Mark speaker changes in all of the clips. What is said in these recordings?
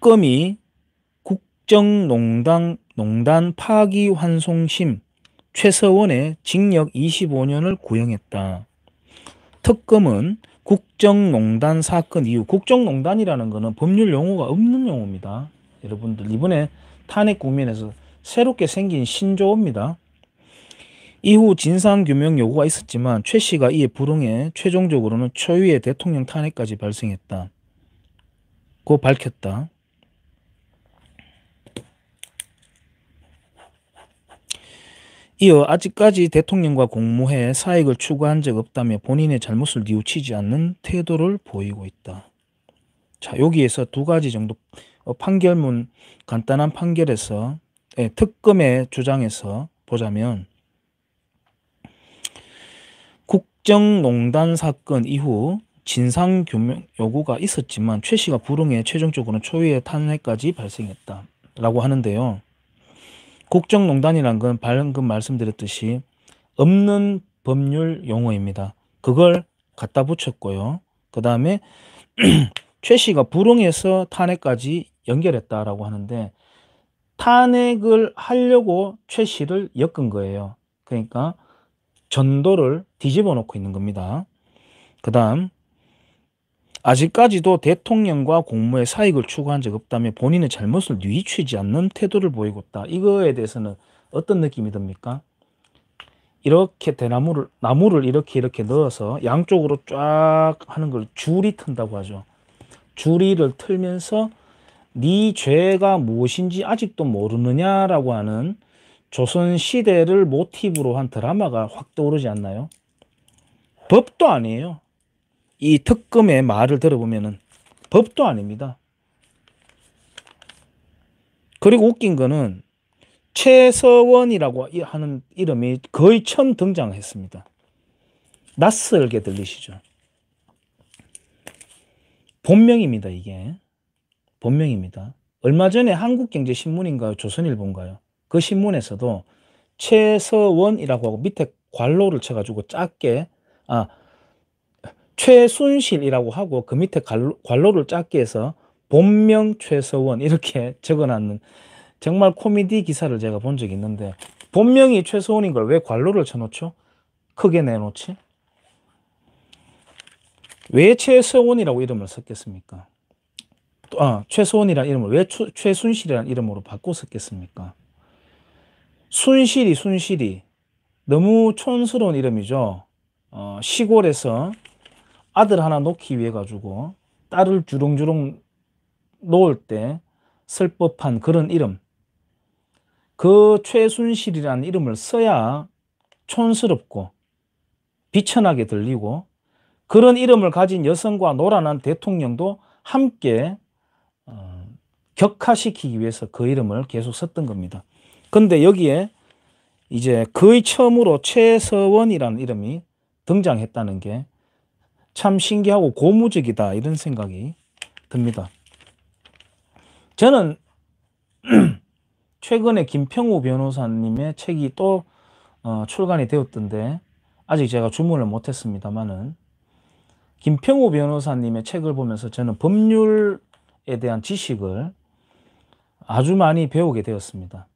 Speaker 1: 특검이 국정농단 농단 파기환송심 최서원의 징역 25년을 구형했다. 특검은 국정농단 사건 이후 국정농단이라는 것은 법률 용어가 없는 용어입니다. 여러분들 이번에 탄핵 국면에서 새롭게 생긴 신조어입니다. 이후 진상규명 요구가 있었지만 최 씨가 이에 불응해 최종적으로는 초유의 대통령 탄핵까지 발생했다. 고 밝혔다. 이어 아직까지 대통령과 공모해 사익을 추구한 적 없다며 본인의 잘못을 뉘우치지 않는 태도를 보이고 있다. 자 여기에서 두 가지 정도 어, 판결문 간단한 판결에서 예, 특검의 주장에서 보자면 국정농단 사건 이후 진상규명 요구가 있었지만 최 씨가 불응해 최종적으로 초유의 탄핵까지 발생했다 라고 하는데요. 국정농단이란 건 방금 말씀드렸듯이 없는 법률 용어입니다. 그걸 갖다 붙였고요. 그 다음에 최 씨가 불응에서 탄핵까지 연결했다라고 하는데 탄핵을 하려고 최 씨를 엮은 거예요. 그러니까 전도를 뒤집어 놓고 있는 겁니다. 그 다음 아직까지도 대통령과 공무의 사익을 추구한 적 없다며 본인의 잘못을 뉘우치지 않는 태도를 보이고 있다. 이거에 대해서는 어떤 느낌이 듭니까? 이렇게 대나무를 나무를 이렇게 이렇게 넣어서 양쪽으로 쫙 하는 걸 줄이 튼다고 하죠. 줄이를 틀면서 네 죄가 무엇인지 아직도 모르느냐라고 하는 조선 시대를 모티브로 한 드라마가 확 떠오르지 않나요? 법도 아니에요. 이 특검의 말을 들어보면 법도 아닙니다. 그리고 웃긴 거는 최서원이라고 하는 이름이 거의 처음 등장했습니다. 낯설게 들리시죠? 본명입니다, 이게. 본명입니다. 얼마 전에 한국경제신문인가요? 조선일보인가요? 그 신문에서도 최서원이라고 하고 밑에 관로를 쳐가지고 작게, 아, 최순실이라고 하고 그 밑에 관로, 관로를 짧게 해서 본명 최서원 이렇게 적어놨는 정말 코미디 기사를 제가 본 적이 있는데 본명이 최서원인 걸 왜 관로를 쳐놓죠? 크게 내놓지? 왜 최서원이라고 이름을 썼겠습니까? 또, 아, 최서원이라는 이름을 왜 추, 최순실이라는 이름으로 바꿔 썼겠습니까? 순실이 순실이 너무 촌스러운 이름이죠. 어, 시골에서 아들 하나 놓기 위해 가지고 딸을 주렁주렁 놓을 때 설법한 그런 이름 그 최순실이라는 이름을 써야 촌스럽고 비천하게 들리고 그런 이름을 가진 여성과 노란한 대통령도 함께 어, 격화시키기 위해서 그 이름을 계속 썼던 겁니다. 근데 여기에 이제 거의 처음으로 최서원이라는 이름이 등장했다는 게참 신기하고 고무적이다 이런 생각이 듭니다. 저는 최근에 김평우 변호사님의 책이 또 어, 출간이 되었던데 아직 제가 주문을 못했습니다만은 김평우 변호사님의 책을 보면서 저는 법률에 대한 지식을 아주 많이 배우게 되었습니다.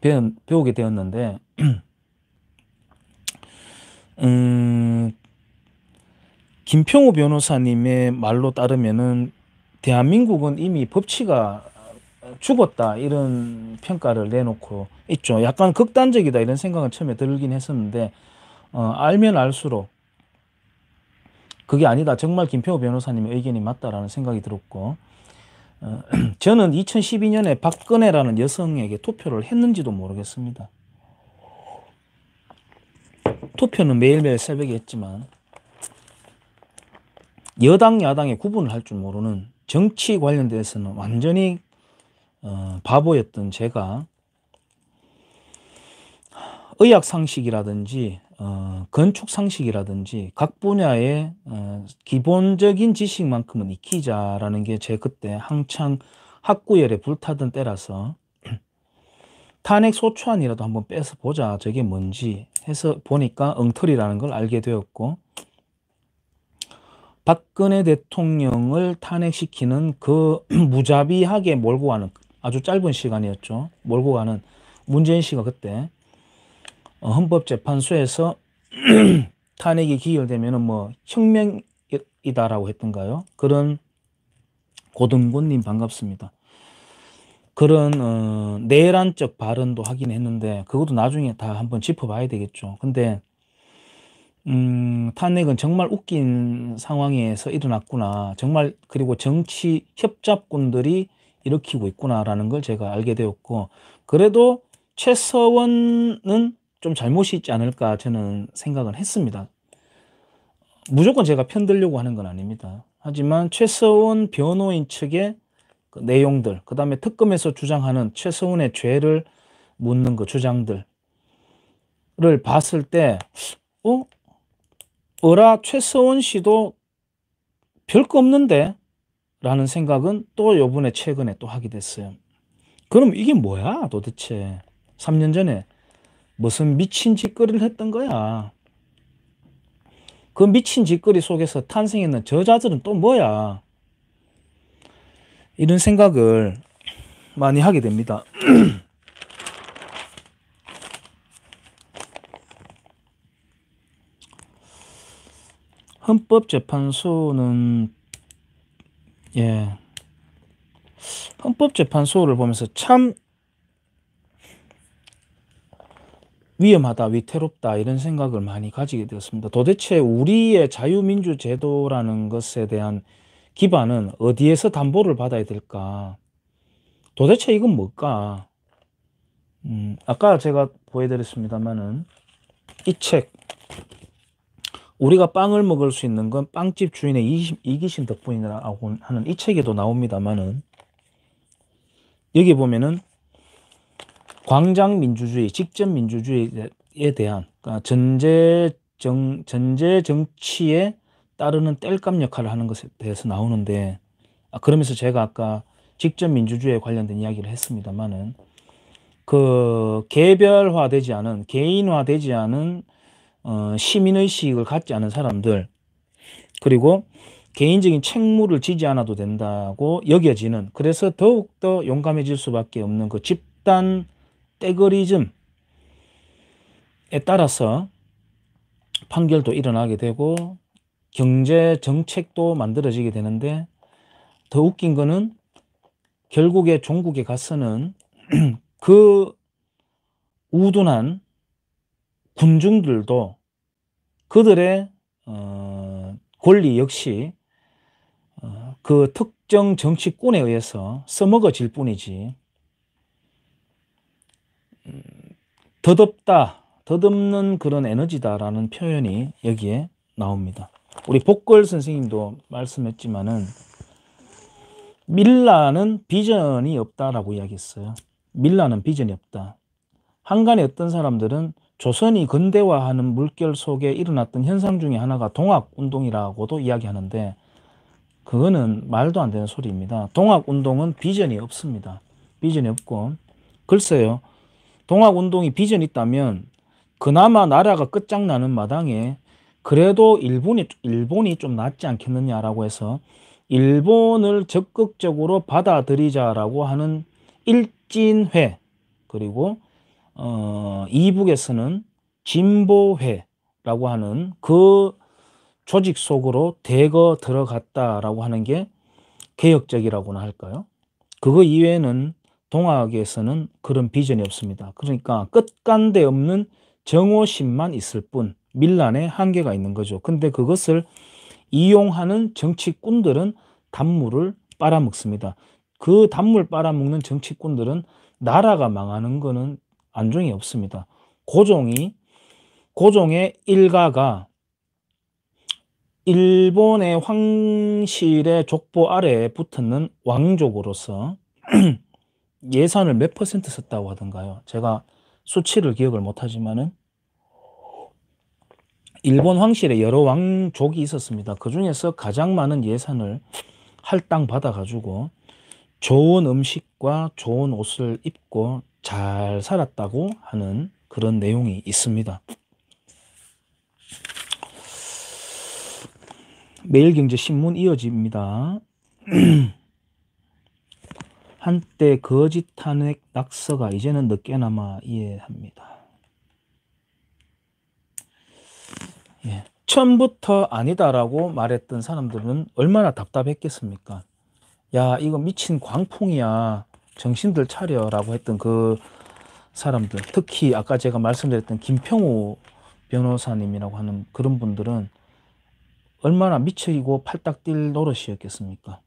Speaker 1: 배우, 게 되었는데 음, 김평호 변호사님의 말로 따르면은 대한민국은 이미 법치가 죽었다 이런 평가를 내놓고 있죠. 약간 극단적이다 이런 생각은 처음에 들긴 했었는데 어, 알면 알수록 그게 아니다. 정말 김평호 변호사님의 의견이 맞다라는 생각이 들었고 어, 저는 2012년에 박근혜라는 여성에게 투표를 했는지도 모르겠습니다. 투표는 매일매일 새벽에 했지만 여당 야당의 구분을 할 줄 모르는 정치 관련돼서는 완전히 어, 바보였던 제가 의학 상식이라든지 어, 건축 상식이라든지 각 분야의 어, 기본적인 지식만큼은 익히자라는 게 제 그때 한창 학구열에 불타던 때라서 탄핵 소추안이라도 한번 빼서 보자 저게 뭔지 해서 보니까 엉터리라는 걸 알게 되었고 박근혜 대통령을 탄핵시키는 그 무자비하게 몰고 가는 아주 짧은 시간이었죠. 몰고 가는 문재인 씨가 그때 어, 헌법재판소에서 탄핵이 기결되면 뭐 혁명이다라고 했던가요? 그런 고등군님 반갑습니다. 그런 어, 내란적 발언도 하긴 했는데 그것도 나중에 다 한번 짚어봐야 되겠죠. 근데 음, 탄핵은 정말 웃긴 상황에서 일어났구나. 정말 그리고 정치 협잡꾼들이 일으키고 있구나라는 걸 제가 알게 되었고 그래도 최서원은 좀 잘못이 있지 않을까 저는 생각을 했습니다. 무조건 제가 편들려고 하는 건 아닙니다. 하지만 최서원 변호인 측의 그 내용들, 그 다음에 특검에서 주장하는 최서원의 죄를 묻는 그 주장들을 봤을 때, 어? 어라 최서원 씨도 별거 없는데 라는 생각은 또 요번에 최근에 또 하게 됐어요. 그럼 이게 뭐야 도대체 3년 전에 무슨 미친 짓거리를 했던 거야. 그 미친 짓거리 속에서 탄생했는 저자들은 또 뭐야. 이런 생각을 많이 하게 됩니다. 헌법재판소는 예 헌법재판소를 보면서 참 위험하다, 위태롭다 이런 생각을 많이 가지게 되었습니다. 도대체 우리의 자유민주 제도라는 것에 대한 기반은 어디에서 담보를 받아야 될까? 도대체 이건 뭘까? 음, 아까 제가 보여드렸습니다만은 이책 우리가 빵을 먹을 수 있는 건 빵집 주인의 이기심, 이기심 덕분이라고 하는 이 책에도 나옵니다만은 여기 보면은 광장 민주주의, 직접 민주주의에 대한 그러니까 전제 정 전제 정치에 따르는 땔감 역할을 하는 것에 대해서 나오는데 아, 그러면서 제가 아까 직접 민주주의에 관련된 이야기를 했습니다만은 그 개별화되지 않은 개인화되지 않은 어, 시민의식을 갖지 않은 사람들 그리고 개인적인 책무를 지지 않아도 된다고 여겨지는 그래서 더욱더 용감해질 수밖에 없는 그 집단 떼거리즘에 따라서 판결도 일어나게 되고 경제 정책도 만들어지게 되는데 더 웃긴 거는 결국에 종국에 가서는 그 우둔한 군중들도 그들의 어, 권리 역시 어, 그 특정 정치권에 의해서 써먹어질 뿐이지 음, 더덥다, 더듬는 그런 에너지다라는 표현이 여기에 나옵니다. 우리 복걸 선생님도 말씀했지만은 밀라는 비전이 없다라고 이야기했어요. 밀라는 비전이 없다. 한간에 어떤 사람들은 조선이 근대화하는 물결 속에 일어났던 현상 중의 하나가 동학운동이라고도 이야기하는데 그거는 말도 안 되는 소리입니다. 동학운동은 비전이 없습니다. 비전이 없고 글쎄요. 동학운동이 비전이 있다면 그나마 나라가 끝장나는 마당에 그래도 일본이, 일본이 좀 낫지 않겠느냐라고 해서 일본을 적극적으로 받아들이자라고 하는 일진회 그리고 어, 이북에서는 진보회라고 하는 그 조직 속으로 대거 들어갔다라고 하는 게 개혁적이라고나 할까요? 그거 이외에는 동학에서는 그런 비전이 없습니다. 그러니까 끝간데 없는 정오심만 있을 뿐 밀란의 한계가 있는 거죠. 근데 그것을 이용하는 정치꾼들은 단물을 빨아먹습니다. 그 단물 빨아먹는 정치꾼들은 나라가 망하는 거는 안중이 없습니다. 고종이 고종의 일가가 일본의 황실의 족보 아래에 붙는 왕족으로서 예산을 몇 퍼센트 썼다고 하던가요? 제가 수치를 기억을 못하지만은 일본 황실에 여러 왕족이 있었습니다. 그 중에서 가장 많은 예산을 할당 받아가지고 좋은 음식과 좋은 옷을 입고 잘 살았다고 하는 그런 내용이 있습니다. 매일경제신문 이어집니다. 한때 거짓 탄핵 낙서가 이제는 늦게나마 이해합니다. 예. 처음부터 아니다라고 말했던 사람들은 얼마나 답답했겠습니까? 야, 이거 미친 광풍이야. 정신들 차려라고 했던 그 사람들 특히 아까 제가 말씀드렸던 김평우 변호사님이라고 하는 그런 분들은 얼마나 미치고 팔딱 뛸 노릇이었겠습니까?